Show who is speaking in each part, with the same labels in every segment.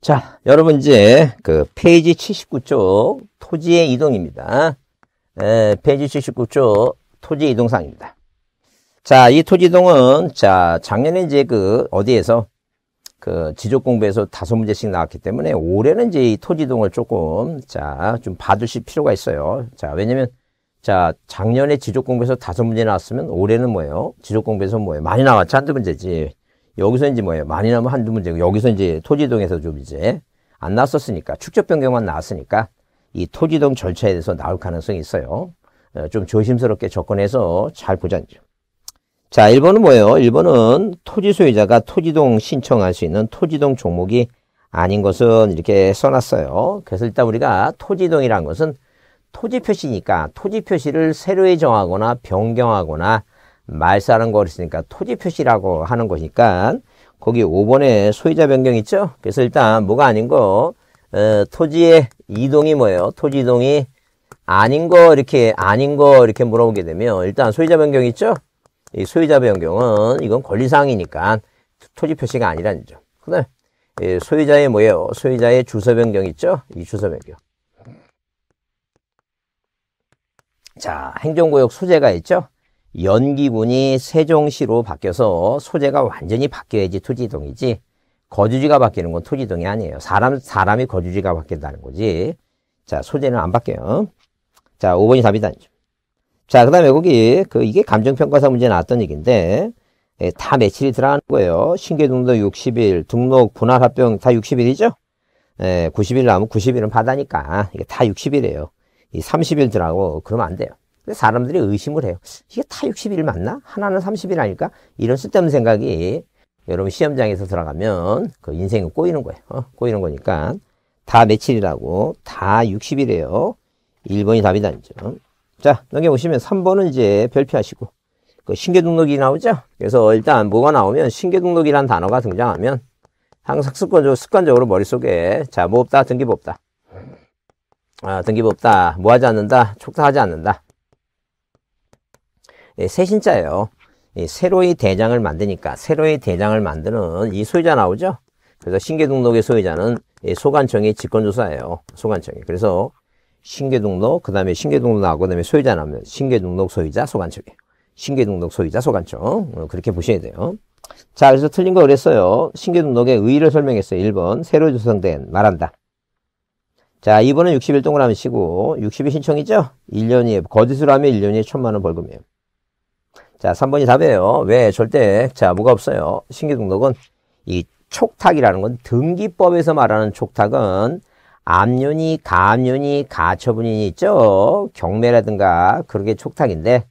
Speaker 1: 자, 여러분 이제 그 페이지 79쪽 토지의 이동입니다. 에, 예, 페이지 79쪽 토지 이동상입니다. 자, 이 토지 이동은 자, 작년에 이제 그 어디에서 그 지적 공부에서 다섯 문제씩 나왔기 때문에 올해는 이제 이 토지 이동을 조금 자, 좀 봐주실 필요가 있어요. 자, 왜냐면 자, 작년에 지적 공부에서 다섯 문제 나왔으면 올해는 뭐예요? 지적 공부에서 뭐예요? 많이 나왔지 한두 문제지. 여기서 이제 뭐예요? 많이 나면 한두 문제고 여기서 이제 토지동에서 좀 이제 안났었으니까 축적 변경만 나왔으니까 이 토지동 절차에 대해서 나올 가능성이 있어요. 어, 좀 조심스럽게 접근해서 잘 보자죠. 자, 1번은 뭐예요? 1번은 토지 소유자가 토지동 신청할 수 있는 토지동 종목이 아닌 것은 이렇게 써놨어요. 그래서 일단 우리가 토지동이라는 것은 토지 표시니까 토지 표시를 새로 정하거나 변경하거나 말살는 거리으니까 토지 표시라고 하는 거니까 거기 5번에 소유자 변경 있죠? 그래서 일단 뭐가 아닌 거 어, 토지의 이동이 뭐예요? 토지 이동이 아닌 거 이렇게 아닌 거 이렇게 물어보게 되면 일단 소유자 변경 있죠? 이 소유자 변경은 이건 권리사항이니까 토지 표시가 아니라는 점. 그다음 에 예, 소유자의 뭐예요? 소유자의 주소 변경 있죠? 이 주소 변경. 자, 행정구역 소재가 있죠? 연기군이 세종시로 바뀌어서 소재가 완전히 바뀌어야지 토지동이지 거주지가 바뀌는 건토지동이 아니에요. 사람, 사람이 거주지가 바뀐다는 거지. 자, 소재는 안 바뀌어요. 자, 5번이 답이다죠. 자, 그 다음에 거기, 그, 이게 감정평가사 문제 나왔던 얘기인데, 예, 다 며칠이 들어가는 거예요. 신계 등록 60일, 등록 분할 합병 다 60일이죠? 예, 90일 나오면 90일은 받다니까 이게 다 60일이에요. 이 30일 들어가고, 그러면 안 돼요. 근데 사람들이 의심을 해요. 이게 다 60일 맞나? 하나는 30일 아닐까? 이런 쓸데없는 생각이 여러분 시험장에서 들어가면 그 인생은 꼬이는 거예요. 어? 꼬이는 거니까 다 며칠이라고 다 60일이에요. 1번이 답이다 이제. 자 넘겨보시면 3번은 이제 별표하시고 그 신규 등록이 나오죠. 그래서 일단 뭐가 나오면 신규 등록이란 단어가 등장하면 항상 습관적으로, 습관적으로 머릿속에 자 뭐 없다 등기부 없다. 아 등기부 없다 뭐 하지 않는다 촉탁하지 않는다 세 예, 신자예요. 새로이 대장을 만드니까 새로이 대장을 만드는 이 소유자 나오죠. 그래서 신계 등록의 소유자는 소관청의 직권조사예요. 소관청이. 그래서 신계 등록, 그 다음에 신계 등록 나오고 그 다음에 소유자 나오면 신계 등록 소유자 소관청이에요. 신계 등록 소유자 소관청. 어, 그렇게 보셔야 돼요. 자, 그래서 틀린 거 그랬어요. 신계 등록의 의의를 설명했어요. 1번 새로 조성된 말한다. 자, 2번은 60일 동그라미 치고 60일 신청이죠? 1년이 거짓으로 하면 1년이 천만 원 벌금이에요. 자, 3번이 답이에요. 왜? 절대, 자, 뭐가 없어요. 신규등록은 이 촉탁이라는 건 등기법에서 말하는 촉탁은 암륜이, 가암륜이, 가처분이 있죠. 경매라든가 그렇게 촉탁인데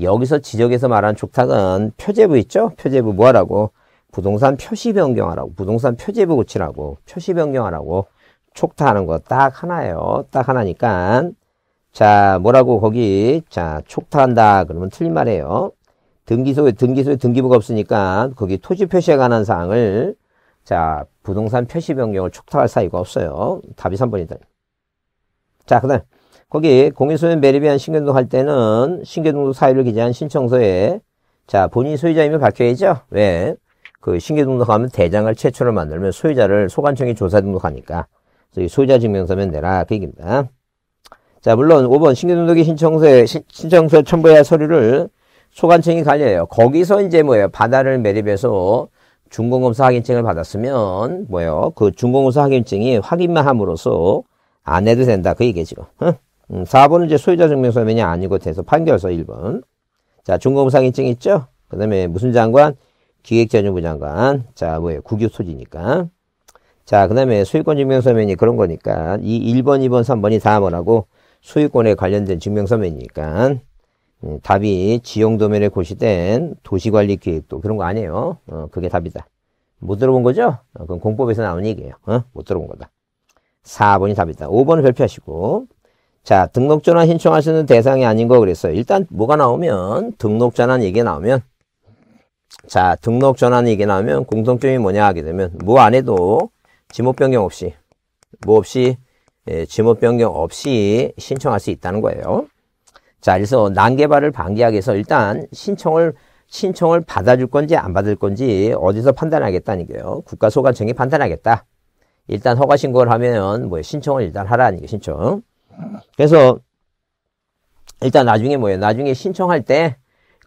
Speaker 1: 여기서 지적에서 말하는 촉탁은 표제부 있죠. 표제부 뭐하라고? 부동산 표시 변경하라고. 부동산 표제부 고치라고. 표시 변경하라고. 촉탁하는 거 딱 하나예요. 딱 하나니까. 자, 뭐라고 거기 자, 촉탁한다. 그러면 틀린 말이에요. 등기소에 등기소에 등기부가 없으니까 거기 토지 표시에 관한 사항을 자 부동산 표시 변경을 촉탁할 사유가 없어요. 답이 3번이다. 자 그다음 거기 공인소유 매립에 한 신규등록 할 때는 신규등록 사유를 기재한 신청서에 자 본인 소유자임을 밝혀야죠. 왜? 그 신규등록하면 대장을 최초로 만들면 소유자를 소관청이 조사 등록하니까 소유자 증명서면 내라 그 얘기입니다. 자 물론 5번 신규등록의 신청서에 신청서 첨부해야 서류를 소관청이 관리해요. 거기서 이제 뭐예요? 바다를 매립해서 중공검사 확인증을 받았으면 뭐예요? 그 중공검사 확인증이 확인만 함으로써 안 해도 된다. 그 얘기죠. 응? 4번은 음, 이제 소유자 증명서면이 아니고 돼서 판결서 1번. 자, 중공검사 확인증 있죠? 그 다음에 무슨 장관? 기획재정부 장관. 자, 뭐예요? 국유토지니까. 자, 그 다음에 소유권 증명서면이 그런 거니까 이 1번, 2번, 3번이 다 뭐라고 소유권에 관련된 증명서면이니까 음, 답이 지형 도면에 고시된 도시관리 계획도 그런 거 아니에요. 어, 그게 답이다. 못 들어본 거죠? 어, 그건 공법에서 나온 얘기예요. 어? 못 들어본 거다. 4번이 답이다. 5번을 별표하시고 자 등록전환 신청할수있는 대상이 아닌 거그랬어요 일단 뭐가 나오면 등록전환 얘기 나오면 자 등록전환 얘기 나오면 공통점이 뭐냐 하게 되면 뭐 안 해도 지목 변경 없이 뭐 없이 예, 지목 변경 없이 신청할 수 있다는 거예요. 자, 그래서 난개발을 방지하기 위해서 일단 신청을 신청을 받아줄 건지 안 받을 건지 어디서 판단하겠다는 거예요. 국가소관청이 판단하겠다. 일단 허가 신고를 하면 뭐 신청을 일단 하라는 게 신청. 그래서 일단 나중에 뭐예요? 나중에 신청할 때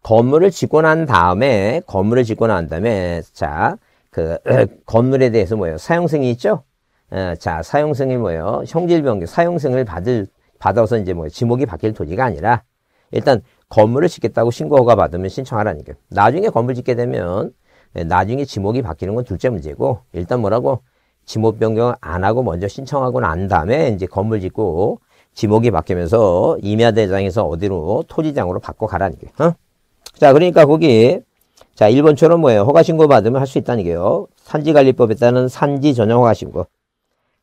Speaker 1: 건물을 짓고 난 다음에 건물을 짓고 난 다음에 자 그 건물에 대해서 뭐예요? 사용승이 있죠? 에, 어, 자 사용승이 뭐예요? 형질 변경 사용승을 받을 받아서 이제 뭐 지목이 바뀔 토지가 아니라 일단 건물을 짓겠다고 신고 허가 받으면 신청하라는 게. 나중에 건물 짓게 되면 네, 나중에 지목이 바뀌는 건 둘째 문제고 일단 뭐라고 지목 변경 안 하고 먼저 신청하고 난 다음에 이제 건물 짓고 지목이 바뀌면서 임야대장에서 어디로 토지장으로 바꿔가라는 게. 어? 자 그러니까 거기 자 1번처럼 뭐예요? 허가신고 받으면 할 수 있다는 게요. 산지관리법에 따른 산지 전용 허가신고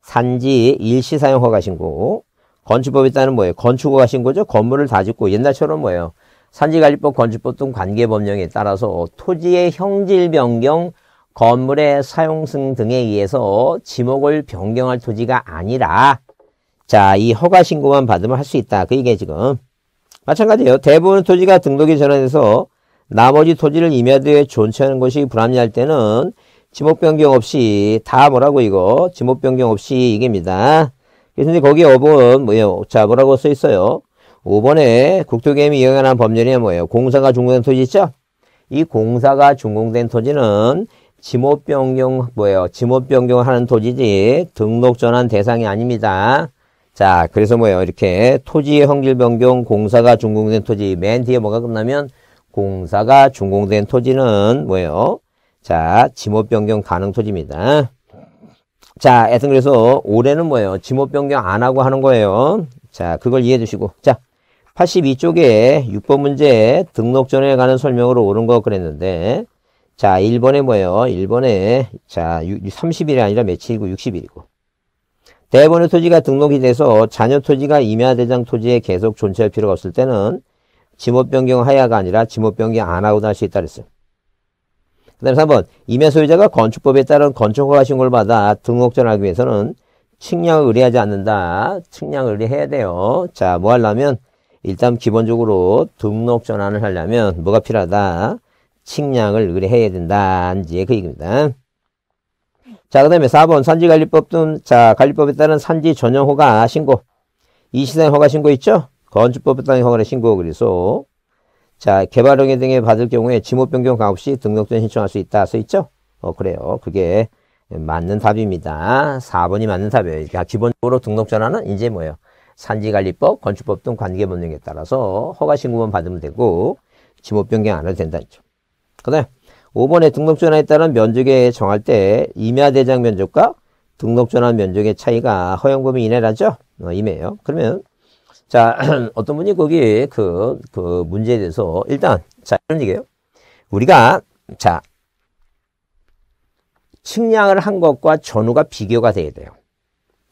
Speaker 1: 산지 일시 사용 허가신고 건축법에 따른 뭐예요? 건축을하신거죠 건물을 다 짓고 옛날처럼 뭐예요? 산지관리법, 건축법 등 관계 법령에 따라서 토지의 형질 변경, 건물의 사용승 등에 의해서 지목을 변경할 토지가 아니라 자, 이 허가 신고만 받으면 할 수 있다. 그 얘기 지금. 마찬가지예요. 대부분 토지가 등록이 전환돼서 나머지 토지를 임야도에 존치하는 것이 불합리할 때는 지목 변경 없이 다 뭐라고 이거 지목 변경 없이 이깁니다. 그래서 거기에 5번, 뭐예요? 자, 뭐라고 써 있어요? 5번에 국토개념이 영용한 법률이 뭐예요? 공사가 준공된 토지 있죠? 이 공사가 준공된 토지는 지목 변경, 뭐예요? 지목 변경하는 토지지 등록 전환 대상이 아닙니다. 자, 그래서 뭐예요? 이렇게 토지의 형질 변경, 공사가 준공된 토지, 맨 뒤에 뭐가 끝나면 공사가 준공된 토지는 뭐예요? 자, 지목 변경 가능 토지입니다. 자, 애여튼 그래서 올해는 뭐예요? 지목 변경 안 하고 하는 거예요. 자, 그걸 이해해 주시고. 자, 82쪽에 6번 문제 등록 전에 가는 설명으로 오른 거 그랬는데 자, 1번에 뭐예요? 1번에 자, 30일이 아니라 며칠이고 60일이고 대본의 토지가 등록이 돼서 자녀 토지가 임야대장 토지에 계속 존재할 필요가 없을 때는 지목 변경 하야가 아니라 지목 변경 안 하고 날수 있다 그랬어요. 그 다음에 3번 임야 소유자가 건축법에 따른 건축허가 신고를 받아 등록전을 하기 위해서는 측량을 의뢰하지 않는다. 측량을 의뢰해야 돼요. 자, 뭐 하려면 일단 기본적으로 등록 전환을 하려면 뭐가 필요하다? 측량을 의뢰해야 된다. 지의그 얘기입니다. 자, 그 다음에 4번 산지관리법 등 자, 관리법에 따른 산지 전용 허가 신고. 이 시장 허가 신고 있죠? 건축법에 따른 허가 를 신고 그래서 자, 개발용의 등에 받을 경우에 지목 변경 강없이 등록전 신청할 수 있다 써 있죠? 어, 그래요. 그게 맞는 답입니다. 4번이 맞는 답이에요. 그러니까 기본적으로 등록 전환은 이제 뭐예요? 산지관리법, 건축법 등 관계 법령에 따라서 허가 신고만 받으면 되고 지목 변경 안 해도 된다는 점. 그다음 5번에 등록 전환에 따른 면적에 정할 때 임야 대장 면적과 등록 전환 면적의 차이가 허용 범위 이내라죠? 어, 이매요. 그러면 자, 어떤 분이 거기 그, 그 문제에 대해서 일단, 자, 이런 얘기예요. 우리가, 자, 측량을 한 것과 전후가 비교가 돼야 돼요.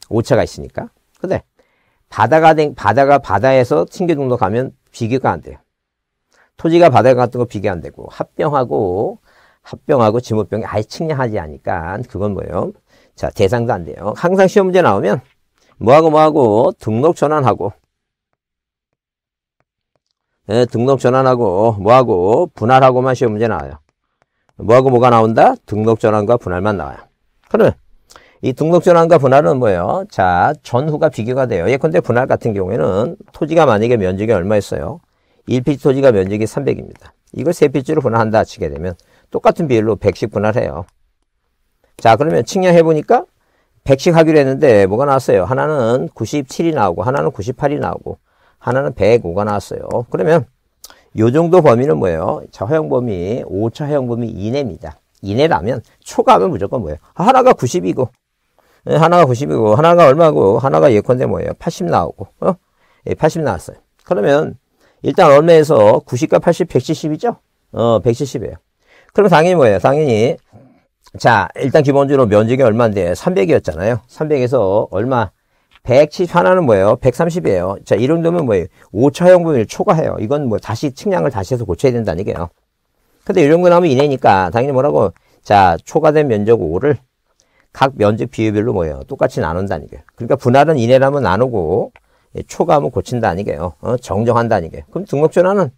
Speaker 1: 오차가 있으니까. 근데, 바다가, 된, 바다가 바다에서 튕겨 정도 가면 비교가 안 돼요. 토지가 바다 같은 거 비교 안 되고, 합병하고, 합병하고 지모병이 아예 측량하지 않으니까, 그건 뭐예요? 자, 대상도 안 돼요. 항상 시험 문제 나오면, 뭐하고 뭐하고, 등록 전환하고, 예, 등록 전환하고 뭐하고 분할하고만 시험 문제 나와요. 뭐하고 뭐가 나온다? 등록 전환과 분할만 나와요. 그래. 이 등록 전환과 분할은 뭐예요? 자, 전후가 비교가 돼요. 예컨대 분할 같은 경우에는 토지가 만약에 면적이 얼마였어요? 1필지 토지가 면적이 300입니다. 이걸 3필지로 분할한다 치게 되면 똑같은 비율로 100씩 분할해요. 자, 그러면 측량해보니까 100씩 하기로 했는데 뭐가 나왔어요? 하나는 97이 나오고 하나는 98이 나오고 하나는 105가 나왔어요. 그러면 요 정도 범위는 뭐예요? 자, 허용 범위, 5차 허용 범위 이내입니다. 이내라면 초과하면 무조건 뭐예요? 하나가 90이고, 예, 하나가 90이고, 하나가 얼마고, 하나가 예컨대 뭐예요? 80 나오고, 어? 예, 80 나왔어요. 그러면 일단 얼마에서 90과 80, 170이죠? 어, 170이에요. 그럼 당연히 뭐예요? 당연히 자, 일단 기본적으로 면적이 얼마인데 300이었잖아요. 300에서 얼마 170 하나는 뭐예요? 130이에요. 자, 이 정도면 뭐예요? 5차형분을 초과해요. 이건 뭐 다시 측량을 다시 해서 고쳐야 된다는 얘기예요. 근데 이 정도 나오면 이내니까 당연히 뭐라고 자, 초과된 면적 5를 각 면적 비율별로 뭐예요? 똑같이 나눈다는 얘기예요. 그러니까 분할은 이내라면 나누고 예, 초과하면 고친다는 얘기예요. 어? 정정한다는 얘기예요. 그럼 등록전환은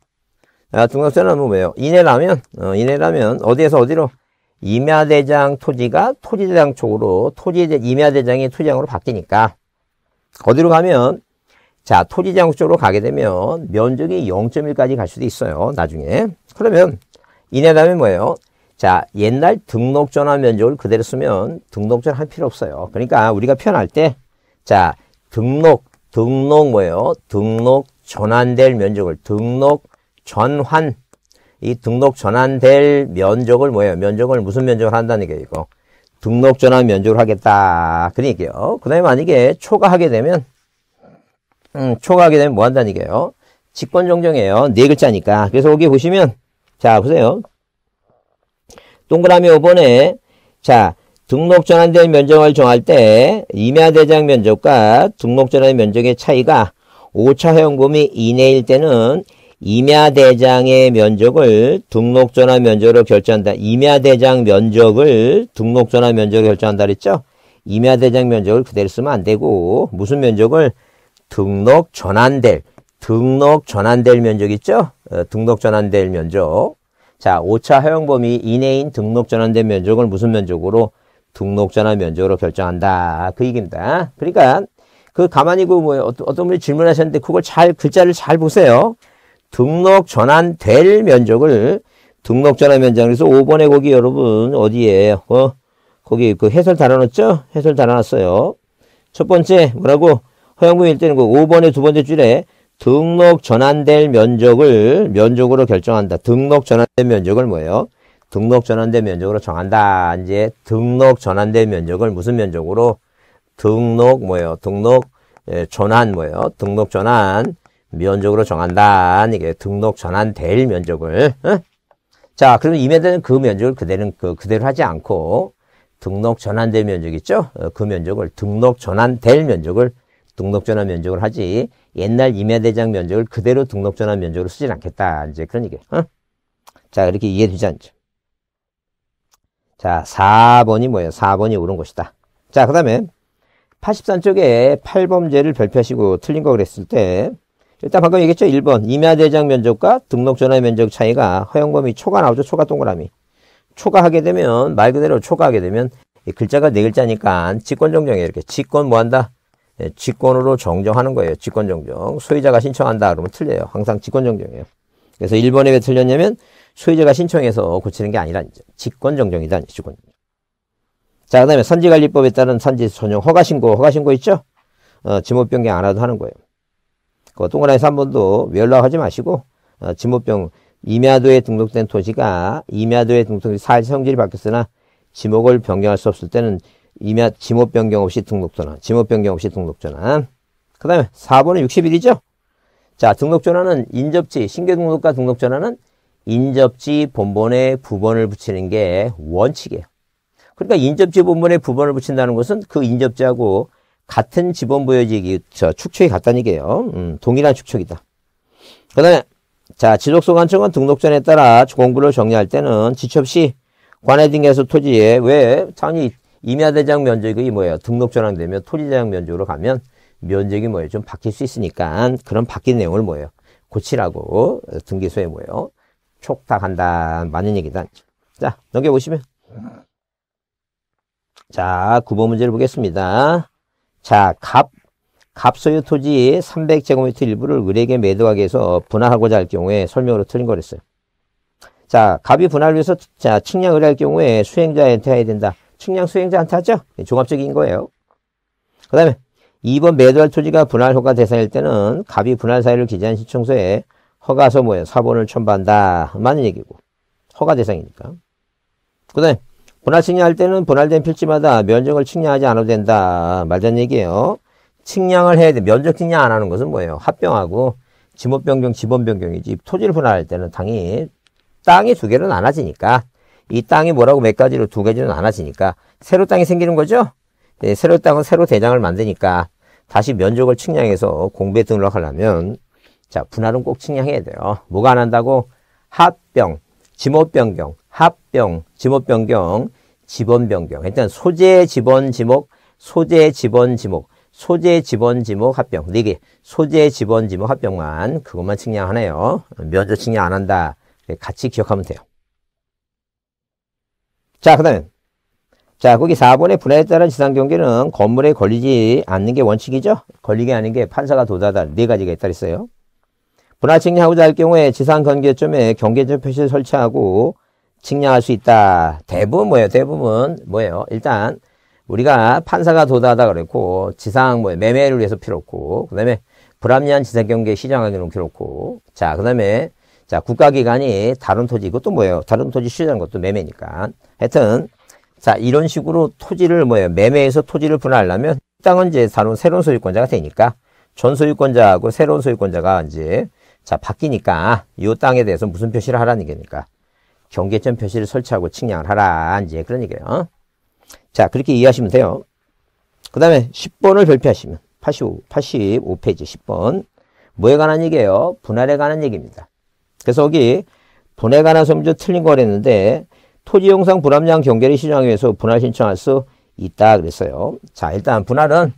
Speaker 1: 아, 등록전환은 뭐 뭐예요? 이내라면 어, 이내라면 어디에서 어디로 임야대장 토지가 토지대장 쪽으로 토지 임야대장이 토지장으로 바뀌니까 어디로 가면 자 토지장 쪽으로 가게 되면 면적이 0.1까지 갈 수도 있어요. 나중에. 그러면 이내 다음에 뭐예요? 자 옛날 등록 전환 면적을 그대로 쓰면 등록 전할 필요 없어요. 그러니까 우리가 표현할 때 자 등록 등록 뭐예요? 등록 전환될 면적을 등록 전환 이 등록 전환될 면적을 뭐예요? 면적을 무슨 면적을 한다는 게 이거 등록 전환 면적을 하겠다. 그러니까요그 다음에 만약에 초과하게 되면 음, 초과하게 되면 뭐 한다는 얘기예요. 직권정정이에요. 네 글자니까. 그래서 여기 보시면 자 보세요. 동그라미 5번에 자 등록 전환된 면적을 정할 때 임야대장 면적과 등록 전환 면적의 차이가 5차 회원금이 이내일 때는 임야대장의 면적을 등록전환 면적으로 결정한다. 임야대장 면적을 등록전환 면적으로 결정한다 그랬죠? 임야대장 면적을 그대로 쓰면 안 되고 무슨 면적을 등록 전환될 등록 전환될 면적 있죠? 어, 등록 전환될 면적. 자, 5차 허용 범위 이내인 등록 전환된 면적을 무슨 면적으로 등록 전환 면적으로 결정한다. 그 얘기입니다. 그러니까 그 가만히 그뭐 어떤 분이 질문하셨는데 그걸 잘 글자를 잘 보세요. 등록 전환될 면적을 등록 전환 면적에서 5번의 거기 여러분 어디에 어, 거기 그 해설 달아놨죠? 해설 달아놨어요. 첫 번째 뭐라고 허용금 일대는 그 5번의 두 번째 줄에 등록 전환될 면적을 면적으로 결정한다. 등록 전환된 면적을 뭐예요? 등록 전환된 면적으로 정한다. 이제 등록 전환된 면적을 무슨 면적으로? 등록 뭐예요? 등록 예, 전환 뭐예요? 등록 전환 면적으로 정한다. 이게 등록 전환될 면적을. 자, 그러면 임면되는그 면적을 그대는 그 그대로 하지 않고 등록 전환될 면적 있죠? 어, 그 면적을 등록 전환될 면적을 등록 전환 면적을 하지 옛날 임야대장 면적을 그대로 등록 전환 면적으로 쓰진 않겠다. 이제 그런 얘기 어? 자, 이렇게 이해되지 않죠? 자, 4번이 뭐예요? 4번이 옳은 것이다. 자, 그 다음에 83쪽에 8범죄를 별표하시고 틀린 거 그랬을 때 일단 방금 얘기했죠. 1번 임야대장 면적과 등록전환 면적 차이가 허용범위 초과 나오죠. 초과 동그라미. 초과하게 되면 말 그대로 초과하게 되면 글자가 네 글자니까 직권정정에 이요 이렇게 직권 뭐한다? 예, 직권으로 정정하는 거예요. 직권정정. 소유자가 신청한다 그러면 틀려요. 항상 직권정정이에요. 그래서 1번에 왜 틀렸냐면 소유자가 신청해서 고치는 게 아니라 직권정정이다. 직권정정. 자, 그 다음에 산지관리법에 따른 산지 전용 허가신고, 허가신고 있죠? 어, 지목변경 안 하도 하는 거예요. 그 동그라미 3번도 연락하지 마시고 어, 지보병 임야도에 등록된 토지가 임야도에 등록된 사실 성질이 바뀌었으나 지목을 변경할 수 없을 때는 임야 지목 변경 없이 등록 전환, 지목 변경 없이 등록 전환. 그 다음에 4번은 60일이죠. 자, 등록 전환은 인접지, 신규 등록과 등록 전환은 인접지 본본에 부번을 붙이는 게 원칙이에요. 그러니까 인접지 본본에 부번을 붙인다는 것은 그 인접지하고 같은 지번 보여지기, 저, 축척이 같다는 얘기예요. 음, 동일한 축척이다. 그 다음에, 자, 지적소관청은 등록전에 따라 공부를 정리할 때는 지체 없 관해 등에서 토지에 왜 당연히 임야대장 면적이 뭐예요? 등록전환되면 토지대장 면적으로 가면 면적이 뭐예요? 좀 바뀔 수 있으니까 그런 바뀐 내용을 뭐예요? 고치라고 등기소에 뭐예요? 촉탁한다. 많은 얘기다. 자, 넘겨보시면. 자, 구보 문제를 보겠습니다. 자, 갑, 갑소유 토지의 300제곱미터 일부를 을에게 매도하게 해서 분할하고자 할 경우에 설명으로 틀린 거랬어요. 자, 갑이 분할을 위해서 자, 측량 을할 경우에 수행자한테 해야 된다. 측량 수행자한테 하죠? 예, 종합적인 거예요. 그 다음에 2번 매도할 토지가 분할 허가 대상일 때는 갑이 분할 사유를 기재한 시청서에 허가서 뭐예요? 사본을 첨부한다. 많은 얘기고. 허가 대상이니까. 그 다음에 분할 측량할 때는 분할된 필지마다 면적을 측량하지 않아도 된다. 말던 얘기예요. 측량을 해야 돼. 면적 측량 안 하는 것은 뭐예요? 합병하고 지목 변경, 지번 변경이지. 토지를 분할할 때는 당연히 땅이 두개는 나눠지니까 이 땅이 뭐라고 몇 가지로 두개지는 나눠지니까 새로 땅이 생기는 거죠. 네, 새로 땅은 새로 대장을 만드니까 다시 면적을 측량해서 공부에 등록하려면 자 분할은 꼭 측량해야 돼요. 뭐가 안 한다고 합병, 지목 변경, 합병, 지목 변경, 지번 변경. 일단 소재 지번 지목, 소재 지번 지목, 소재 지번 지목 합병. 근데 네 이게 소재 지번 지목 합병만 그것만 측량하네요. 면조 측량 안 한다. 네, 같이 기억하면 돼요. 자, 그 다음에. 자, 거기 4번의 분야에 따른 지상 경계는 건물에 걸리지 않는 게 원칙이죠? 걸리게 하는 게 판사가 도달한 네 가지가 있다 그랬어요. 분화 측량하고자 할 경우에 지상 경계점에 경계점 표시를 설치하고 측량할 수 있다. 대부분 뭐예요? 대부분 뭐예요? 일단 우리가 판사가 도달하다 그랬고 지상 뭐 매매를 위해서 필요없고 그다음에 불합리한 지상경계 시장하기는 필요없고 자 그다음에 자 국가기관이 다른 토지 이것도 뭐예요? 다른 토지 시장 것도 매매니까 하여튼 자 이런 식으로 토지를 뭐예요? 매매해서 토지를 분할하려면 땅은 이제 다른 새로운 소유권자가 되니까 전 소유권자하고 새로운 소유권자가 이제 자 바뀌니까 이 땅에 대해서 무슨 표시를 하라는 게니까 경계점 표시를 설치하고 측량을 하라. 이제 그런 얘기예요. 어? 자, 그렇게 이해하시면 돼요. 그 다음에 10번을 발표하시면 85, 85페이지 10번. 뭐에 관한 얘기예요? 분할에 관한 얘기입니다. 그래서 여기 분해에 관한 소문제 틀린 거 그랬는데 토지용상 불합량 경계를 신청하기 위해서 분할 신청할 수 있다 그랬어요. 자, 일단 분할은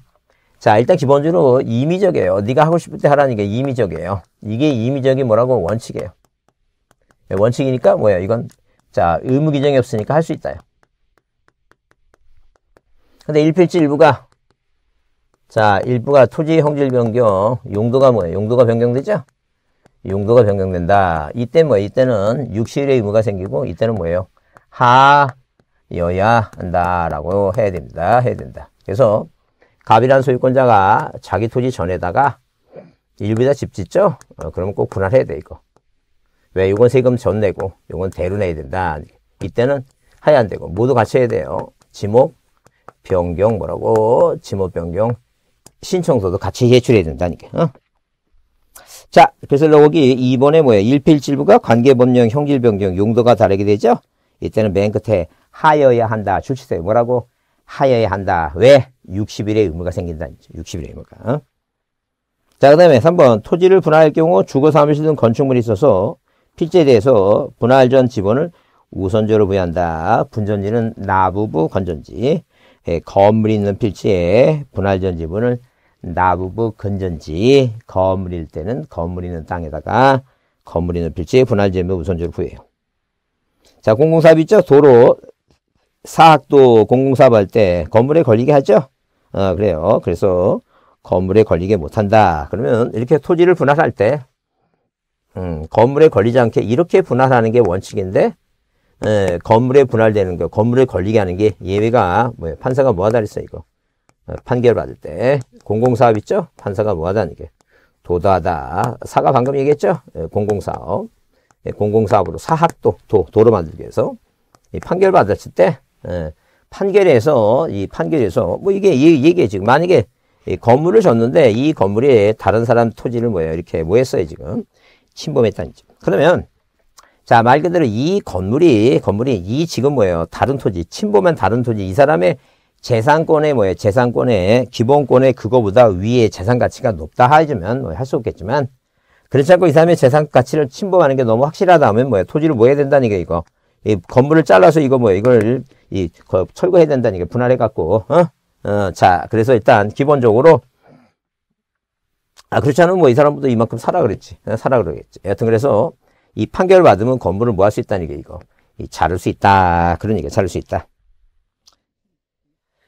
Speaker 1: 자, 일단 기본적으로 임의적이에요. 네가 하고 싶을 때 하라는 게 임의적이에요. 이게 임의적이 뭐라고 원칙이에요. 예, 원칙이니까 뭐야 이건 자 의무 규정이 없으니까 할 수 있다요. 근데 1필지 일부가 자 일부가 토지 형질 변경 용도가 뭐예요? 용도가 변경되죠? 용도가 변경된다. 이때 뭐예 이때는 육실의 의무가 생기고 이때는 뭐예요? 하여야 한다라고 해야 됩니다. 해야 된다. 그래서 갑이라는 소유권자가 자기 토지 전에다가 일부에다 집 짓죠? 어, 그러면 꼭 분할해야 돼 이거. 왜 요건 세금 전내고 요건 대로 내야 된다. 이때는 하야 안 되고 모두 갖춰야 돼요. 지목 변경 뭐라고 지목 변경 신청서도 같이 제출해야 된다니까. 어? 자, 그래서 여기 이번에 뭐예요? 일필질부가 관계법령, 형질변경, 용도가 다르게 되죠? 이때는 맨 끝에 하여야 한다. 출시세 뭐라고? 하여야 한다. 왜? 60일의 의무가 생긴다. 60일의 의무가. 어? 자, 그 다음에 3번 토지를 분할할 경우 주거 사무실 등 건축물이 있어서 필지에 대해서 분할 전 지분을 우선적으로 부여한다. 분전지는 나부부 건전지. 예, 건물이 있는 필지에 분할 전 지분을 나부부 건전지. 건물일 때는 건물 이 있는 땅에다가 건물 이 있는 필지에 분할 지분을 우선적으로 부여해요. 자, 공공사업 있죠? 도로, 사학도 공공사업 할때 건물에 걸리게 하죠? 아, 그래요. 그래서 건물에 걸리게 못한다. 그러면 이렇게 토지를 분할할 때 음, 건물에 걸리지 않게 이렇게 분할하는 게 원칙인데 예, 건물에 분할되는 거, 건물에 걸리게 하는 게 예외가 뭐 판사가 뭐하다 그랬어 이거 어, 판결 받을 때 공공사업 있죠? 판사가 뭐하다는 게 도도하다. 사가 방금 얘기했죠? 예, 공공사업. 예, 공공사업으로 사학도 도, 도로 만들기 위해서 이 판결 받았을 때 예, 판결에서 이 판결에서 뭐 이게 얘기해 지금 만약에 이 건물을 줬는데 이 건물이 다른 사람 토지를 뭐예요 이렇게 뭐 했어요 지금 침범했다는 거죠. 그러면 자, 말 그대로 이 건물이, 건물이 이 지금 뭐예요? 다른 토지, 침범한 다른 토지, 이 사람의 재산권의 뭐예요? 재산권의 기본권의 그거보다 위에 재산 가치가 높다 하지면 뭐할 수 없겠지만, 그렇지 않고 이 사람의 재산 가치를 침범하는 게 너무 확실하다 하면 뭐예요? 토지를 뭐 해야 된다는 게 이거. 이 건물을 잘라서 이거 뭐예요? 이걸 이 철거해야 된다는 게 분할해갖고, 어? 어, 자, 그래서 일단 기본적으로 아, 그렇지 않으면 뭐이 사람보다 이만큼 살아 그랬지. 살아 네, 그러겠지. 여하튼 그래서 이 판결을 받으면 건물을 뭐 할 수 있다는 게 이거. 이 자를 수 있다. 그런 얘기야. 자를 수 있다.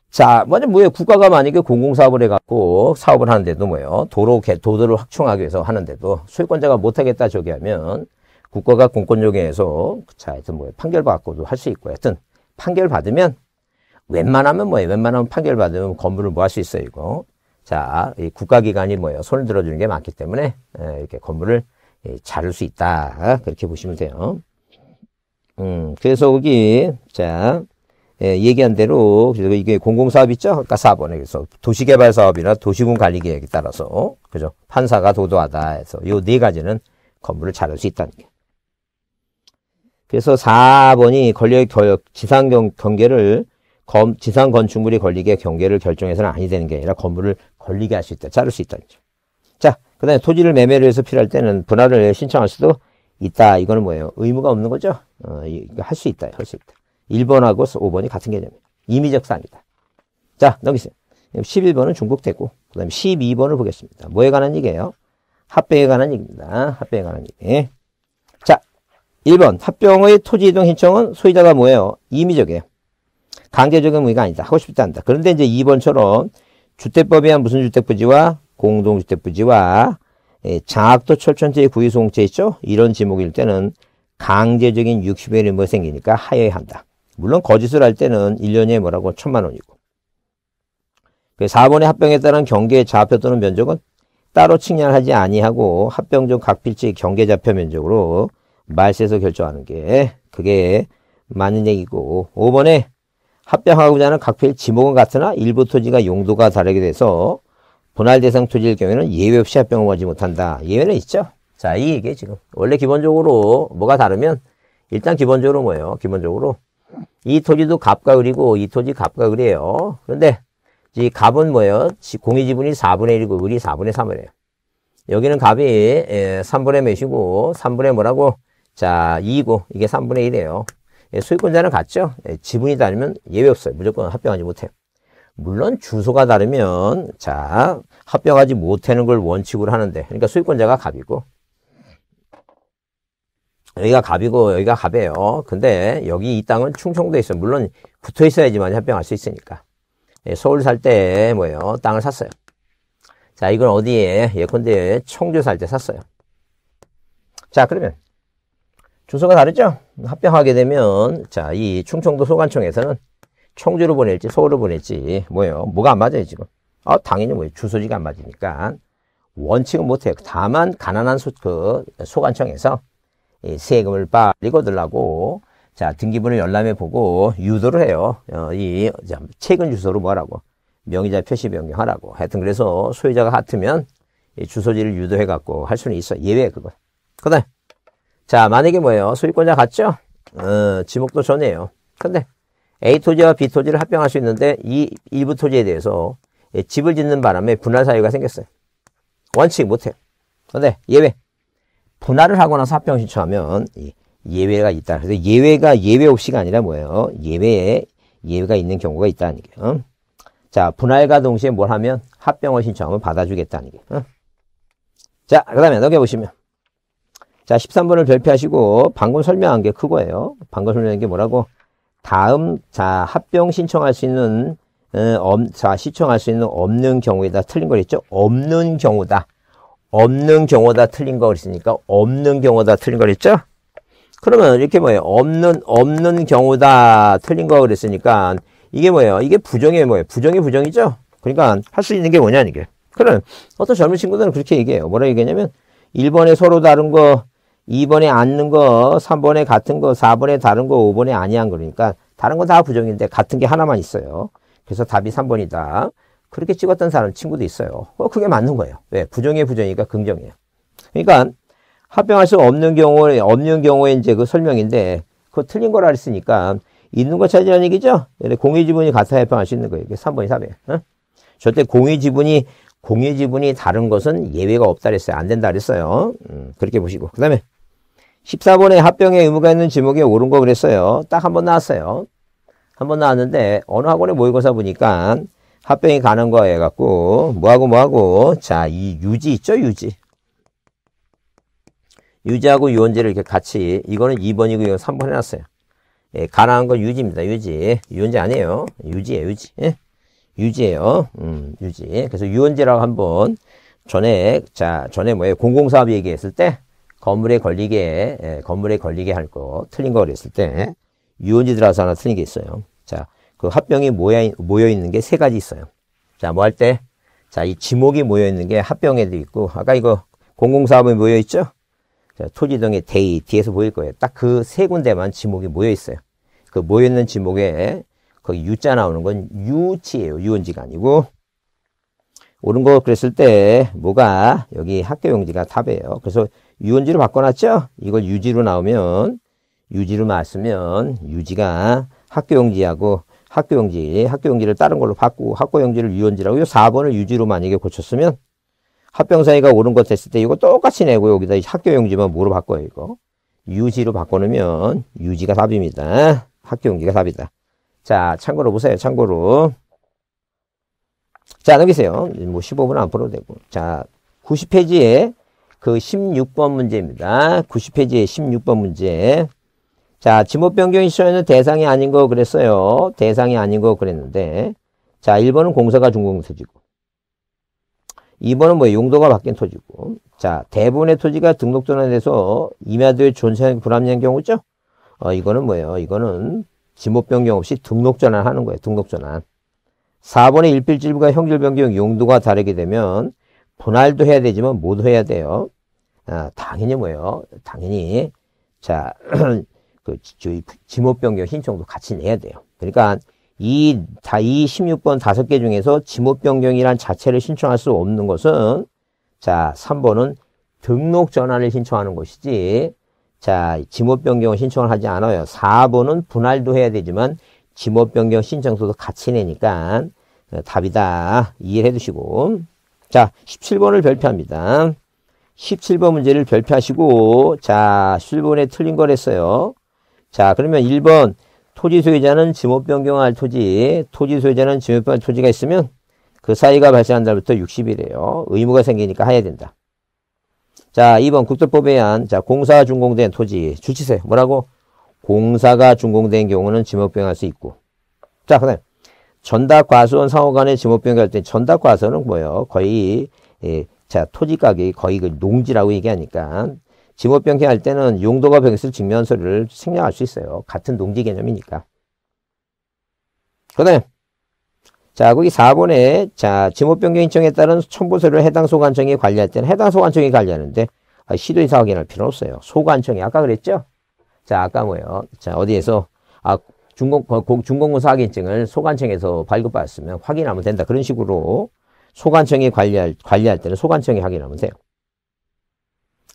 Speaker 1: 자, 먼저 뭐예요? 국가가 만약에 공공사업을 해갖고 사업을 하는데도 뭐예요? 도로, 도도를 확충하기 위해서 하는데도 소유권자가 못하겠다 저기 하면 국가가 공권력에서 자, 하여튼 뭐예요? 판결받고도 할 수 있고 하여튼 판결받으면 웬만하면 뭐예요? 웬만하면 판결받으면 건물을 뭐 할 수 있어요, 이거. 자, 이 국가기관이 뭐예요? 손을 들어주는 게 많기 때문에 예, 이렇게 건물을 예, 자를 수 있다. 그렇게 보시면 돼요. 음, 그래서 여기, 자, 예, 얘기한 대로 이게 공공사업 있죠? 아까 그러니까 4번에 그래서 도시개발 사업이나 도시군 관리 계획에 따라서 그죠? 판사가 도도하다 해서 요 네 가지는 건물을 자를 수 있다는 게. 그래서 4번이 권력 지상 경계를 지상 건축물이 권리계 경계를 결정해서는 아니 되는 게 아니라 건물을 걸리게 할 수 있다. 자를 수 있다는 거죠. 자, 그 다음에 토지를 매매를 해서 필요할 때는 분할을 신청할 수도 있다. 이거는 뭐예요? 의무가 없는 거죠? 어, 할수 있다. 할 수 있다. 1번하고 5번이 같은 개념이에요. 임의적 사항이다. 자, 넘기세요. 11번은 중복되고, 그 다음에 12번을 보겠습니다. 뭐에 관한 얘기예요? 합병에 관한 얘기입니다. 합병에 관한 얘기. 자, 1번. 합병의 토지 이동 신청은 소유자가 뭐예요? 임의적이에요. 강제적인 의가 아니다. 하고 싶다 한다. 그런데 이제 2번처럼 주택법에 의한 무슨 주택부지와 공동주택부지와 예, 장학도 철천지의 구의소공채 있죠? 이런 지목일 때는 강제적인 60일 이뭐 생기니까 하여야 한다. 물론 거짓을 할 때는 1년에 뭐라고 천만 원이고. 4번의 그 합병에 따른 경계 에 좌표 또는 면적은 따로 측량하지 아니하고 합병중 각필지 경계 좌표 면적으로 말세서 결정하는 게 그게 맞는 얘기고 5번에 합병하고자 하는 각표의 지목은 같으나 일부 토지가 용도가 다르게 돼서 분할 대상 토지일 경우에는 예외 없이 합병하지 못한다. 예외는 있죠. 자, 이얘기 지금. 원래 기본적으로 뭐가 다르면 일단 기본적으로 뭐예요? 기본적으로 이 토지도 갑과 을이고 이 토지 갑과 을이에요. 그런데 이 갑은 뭐예요? 공유 지분이 4분의 1이고 을이 4분의 3이에요. 여기는 갑이 3분의 예, 몇이고 3분의 뭐라고? 자, 2이고 이게 3분의 1이에요. 소유권자는 예, 같죠. 예, 지분이 다르면 예외 없어요. 무조건 합병하지 못해. 요 물론 주소가 다르면 자 합병하지 못하는 걸 원칙으로 하는데 그러니까 소유권자가 갑이고 여기가 갑이고 여기가 갑이에요. 근데 여기 이 땅은 충청도에 있어요. 물론 붙어 있어야지만 합병할 수 있으니까. 예, 서울 살 때 뭐예요? 땅을 샀어요. 자 이건 어디에? 예컨대 청주 살 때 샀어요. 자 그러면 주소가 다르죠? 합병하게 되면 자 이 충청도 소관청에서는 청주로 보낼지 서울로 보낼지 뭐예요? 뭐가 안 맞아요 지금? 아 당연히 뭐예요? 주소지가 안 맞으니까 원칙은 못해요. 다만 가난한 소, 그 소관청에서 이 세금을 빨리고 들라고 자 등기부를 열람해 보고 유도를 해요. 어, 이 자, 최근 주소로 뭐라고 명의자 표시 변경하라고 하여튼 그래서 소유자가 같으면 이 주소지를 유도해 갖고 할 수는 있어 예외 그거. 그다음 자, 만약에 뭐예요? 소유권자 같죠? 어, 지목도 전이에요. 근데 A 토지와 B 토지를 합병할 수 있는데 이 일부 토지에 대해서 예, 집을 짓는 바람에 분할 사유가 생겼어요. 원칙 못해요. 근데 예외. 분할을 하고 나서 합병 신청하면 예외가 있다. 그래서 예외가 예외 없이가 아니라 뭐예요? 예외에 예외가 있는 경우가 있다는 얘 어? 자, 분할과 동시에 뭘 하면 합병을 신청하면 받아주겠다는 얘기예요. 어? 자, 그 다음에 넘겨보시면 자, 13번을 별표하시고 방금 설명한 게 그거예요. 방금 설명한 게 뭐라고? 다음 자, 합병 신청할 수 있는 음, 자, 시청할 수 있는 없는 경우에다 틀린 거 있죠? 없는 경우다. 없는 경우다 틀린 거있으니까 없는 경우다 틀린 거있죠 그러면 이렇게 뭐예요? 없는 없는 경우다 틀린 거 그랬으니까 이게 뭐예요? 이게 부정의 뭐예요? 부정의 부정이죠? 그러니까 할 수 있는 게 뭐냐 이게. 그런 어떤 젊은 친구들은 그렇게 얘기해요. 뭐라 얘기하냐면 1번에 서로 다른 거 2번에 앉는 거, 3번에 같은 거, 4번에 다른 거, 5번에 아니한 거니까 그러니까 다른 거 다 부정인데 같은 게 하나만 있어요. 그래서 답이 3번이다. 그렇게 찍었던 사람 친구도 있어요. 어, 그게 맞는 거예요. 왜? 부정의 부정이니까 긍정이에요. 그러니까 합병할 수 없는 경우에 없는 경우에 이제 그 설명인데 그거 틀린 거라 했으니까 있는 거 찾으라는 얘기죠. 네, 공유 지분이 같아 합병할 수 있는 거예요. 이게 3번이 4번이에요. 어? 절대 공유 지분이 공유 지분이 다른 것은 예외가 없다 그랬어요. 안 된다 그랬어요. 음, 그렇게 보시고. 그다음에 14번에 합병의 의무가 있는 지목에 오른 거 그랬어요. 딱 한 번 나왔어요. 한 번 나왔는데 어느 학원에 모의고사 보니까 합병이 가는 거해 갖고 뭐하고 뭐하고 자 이 유지 있죠 유지 유지하고 유언제를 이렇게 같이 이거는 2번이고 이건 3번 해놨어요. 예, 가라한건 유지입니다. 유지. 유원제 아니에요. 유지예요. 유지. 예? 유지예요. 음, 유지. 그래서 유언제라고 한 번 전에 자 전에 뭐예요? 공공사업 얘기했을 때 건물에 걸리게, 예, 건물에 걸리게 할 거, 틀린 거 그랬을 때, 유언지 들어서 하나 틀린 게 있어요. 자, 그 합병이 모여, 모여 있는 게 세 가지 있어요. 자, 뭐 할 때? 자, 이 지목이 모여 있는 게 합병에도 있고, 아까 이거 공공사업에 모여 있죠? 자, 토지동의 대의, 뒤에서 보일 거예요. 딱 그 세 군데만 지목이 모여 있어요. 그 모여 있는 지목에, 거기 U자 나오는 건유치예요 유언지가 아니고. 옳은 거 그랬을 때, 뭐가, 여기 학교용지가 답이에요. 그래서 유원지로 바꿔놨죠? 이걸 유지로 나오면 유지로 맞으면 유지가 학교용지하고 학교용지, 학교용지를 다른 걸로 바꾸고 학교용지를 유원지라고 요 4번을 유지로 만약에 고쳤으면 합병사이가 옳은 것 됐을 때 이거 똑같이 내고 여기다 학교용지만 뭐로 바꿔요 이거? 유지로 바꿔놓으면 유지가 답입니다. 학교용지가 답이다. 자 참고로 보세요 참고로 자 넘기세요 뭐 15분 안 풀어도 되고 자 90페이지에 그 16번 문제입니다. 9 0페이지에 16번 문제. 자, 지목 변경 이슈에는 대상이 아닌 거 그랬어요. 대상이 아닌 거 그랬는데. 자, 1번은 공사가 준공토지고. 2번은 뭐 용도가 바뀐 토지고. 자, 대부분의 토지가 등록전환 돼서 임야도의 존재하는 불합리한 경우죠? 어, 이거는 뭐예요? 이거는 지목 변경 없이 등록전환 하는 거예요. 등록전환. 4번의 일필지부가 형질 변경 용도가 다르게 되면 분할도 해야 되지만 모두 해야 돼요. 아, 당연히 뭐예요? 당연히. 자, 그, 지, 지목 변경 신청도 같이 내야 돼요. 그러니까, 이, 다, 이 16번 5개 중에서 지목 변경이란 자체를 신청할 수 없는 것은, 자, 3번은 등록 전환을 신청하는 것이지, 자, 지목 변경 신청을 하지 않아요. 4번은 분할도 해야 되지만, 지목 변경 신청서도 같이 내니까, 어, 답이다. 이해해 두시고. 자, 17번을 별표합니다. 17번 문제를 별표하시고 자, 17번에 틀린 걸 했어요. 자, 그러면 1번 토지 소유자는 지목 변경할 토지, 토지 소유자는 지목 변경할 토지가 있으면 그 사이가 발생한 날부터 60일이에요. 의무가 생기니까 해야 된다. 자, 2번 국토법에 의한 자, 공사 준공된 토지 주치세 뭐라고? 공사가 준공된 경우는 지목 변경할 수 있고. 자, 그다음 전답 과수원 상호 간의 지목변 경할때 전답 과수원은 뭐예요? 거의 예, 자 토지 가격이 거의 그 농지라고 얘기하니까 지목 변경할 때는 용도가 변했을 증명서를 생략할 수 있어요. 같은 농지 개념이니까. 그다음 자 거기 4번에 자 지목 변경 인청에 따른 첨부서를 해당 소관청이 관리할 때는 해당 소관청이 관리하는데 아, 시도인사 확인할 필요 는 없어요. 소관청이 아까 그랬죠? 자 아까 뭐예요? 자 어디에서 아 중공, 중공군사 확인증을 소관청에서 발급받았으면 확인하면 된다. 그런 식으로 소관청이 관리할, 관리할 때는 소관청이 확인하면 돼요.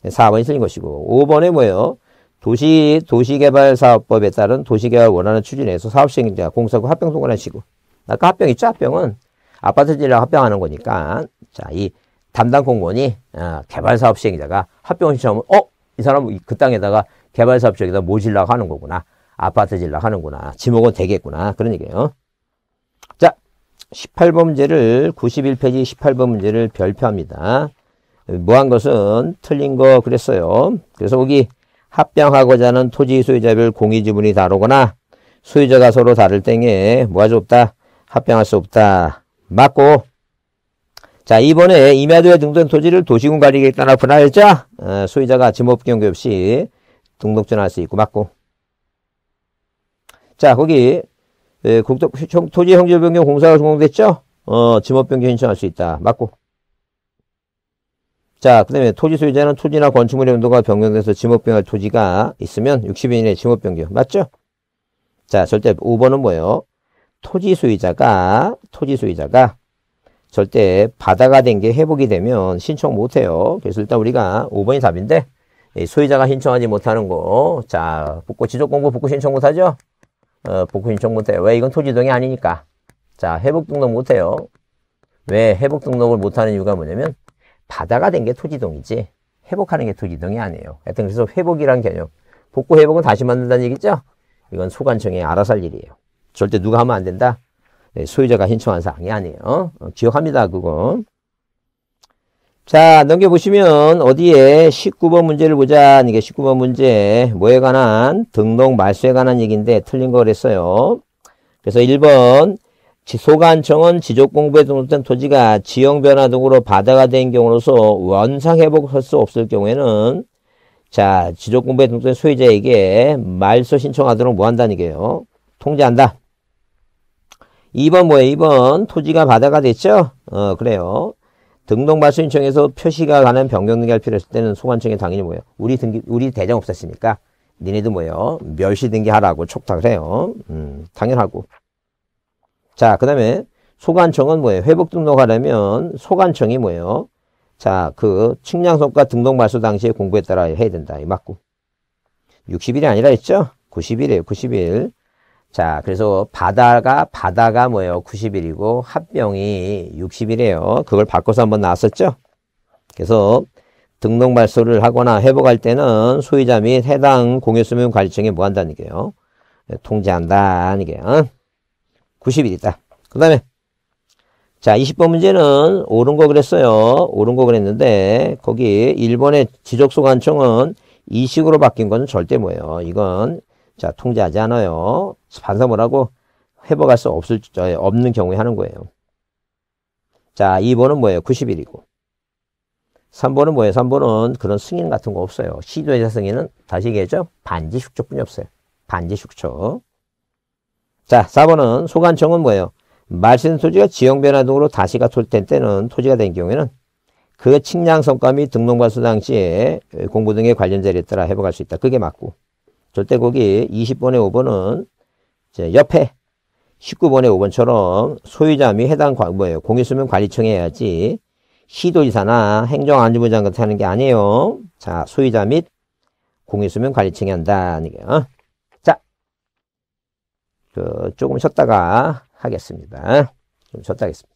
Speaker 1: 4번이 틀린 것이고. 5번에 뭐예요? 도시, 도시개발사업법에 따른 도시개발 원하는 추진에서 사업시행자, 공사구 합병소 관하시고 아까 합병 있죠? 합병은 아파트지랑 합병하는 거니까. 자, 이 담당 공무원이 어, 아, 개발사업 시행자가 합병 시험하면 어? 이 사람 이그 땅에다가 개발사업 지역에다 모시려고 하는 거구나. 아파트 질라 하는구나. 지목은 되겠구나. 그런 얘기예요. 자, 18번 문제를 91페이지 18번 문제를 별표합니다. 무한 것은 틀린 거 그랬어요. 그래서 거기 합병하고자 하는 토지 소유자별 공유 지분이 다르거나 소유자가 서로 다를 땡에 뭐가수 없다. 합병할 수 없다. 맞고 자 이번에 임야도에 등등 토지를 도시군 관리계획 따라 분할했자 소유자가 지목경계 없이 등록전할 수 있고 맞고 자, 거기 예, 국토, 토지 형질 변경 공사가 성공됐죠 어, 지목 변경 신청할 수 있다. 맞고. 자, 그 다음에 토지 소유자는 토지나 건축물의 용도가 변경돼서 지목 변경할 토지가 있으면 60일 이내 지목 변경. 맞죠? 자, 절대 5번은 뭐예요? 토지 소유자가, 토지 소유자가 절대 바다가 된 게 회복이 되면 신청 못해요. 그래서 일단 우리가 5번이 답인데, 소유자가 신청하지 못하는 거. 자, 복구 지적 공고 복구 신청 못하죠? 어, 복구 신청 못해요. 왜? 이건 토지 등이 아니니까. 자, 회복 등록 못해요. 왜 회복 등록을 못하는 이유가 뭐냐면 바다가 된 게 토지 등이지 회복하는 게 토지 등이 아니에요. 하여튼 그래서 회복이란 개념. 복구 회복은 다시 만든다는 얘기죠? 이건 소관청에 알아서 할 일이에요. 절대 누가 하면 안 된다? 네, 소유자가 신청한 사항이 아니에요. 어? 기억합니다, 그거. 자 넘겨보시면 어디에 19번 문제를 보자 이게 19번 문제 뭐에 관한 등록 말소에 관한 얘기인데 틀린 거 그랬어요 그래서 1번 소관청은 지적공부에 등록된 토지가 지형 변화 등으로 바다가 된 경우로서 원상 회복할 수 없을 경우에는 자 지적공부에 등록된 소유자에게 말소 신청하도록 뭐 한다는 게요 통제한다 2번 뭐예요 2번 토지가 바다가 됐죠 어 그래요 등록말 신청에서 표시가 가는 변경 등기할 필요 있을 때는 소관청에 당연히 뭐예요? 우리 등기, 우리 대장 없었으니까 니네도 뭐예요? 멸시 등기하라고 촉탁을 해요. 음, 당연하고. 자, 그 다음에 소관청은 뭐예요? 회복 등록하려면 소관청이 뭐예요? 자, 그 측량성과 등록 말소 당시에 공부에 따라 해야 된다. 맞고. 60일이 아니라 했죠? 90일이에요. 90일. 자, 그래서 바다가 바다가 뭐예요? 90일이고 합병이 60일이에요. 그걸 바꿔서 한번 나왔었죠? 그래서 등록 발소를 하거나 회복할 때는 소유자 및 해당 공유수명 관리청에 뭐 한다는 게요? 네, 통제한다는 게요. 90일이다. 그 다음에 자 20번 문제는 옳은 거 그랬어요. 옳은 거 그랬는데 거기 일본의 지적소 관청은 이식으로 바뀐 건 절대 뭐예요. 이건 자, 통제하지 않아요. 반성을 하고 회복할 수 없을, 없는 경우에 하는 거예요. 자, 2번은 뭐예요? 90일이고. 3번은 뭐예요? 3번은 그런 승인 같은 거 없어요. 시도의자 승인은 다시 얘기했죠? 반지 숙초뿐이 없어요. 반지 숙초. 자, 4번은 소관청은 뭐예요? 말씀 토지가 지형 변화 등으로 다시가 토지된 때는 토지가 된 경우에는 그 측량 성과 및 등록 발수 당시에 공부 등의 관련 자리에 따라 회복할 수 있다. 그게 맞고. 절대고기 20번의 5번은 옆에 19번의 5번처럼 소유자 및 해당 과, 뭐예요? 공유수면 관리청에 해야지 시도지사나 행정안전부 장 같은 하는 게 아니에요. 자, 소유자 및 공유수면 관리청에 한다는 게 어? 자, 그 조금 쉬었다가 하겠습니다. 좀 쉬었다 하겠습니다.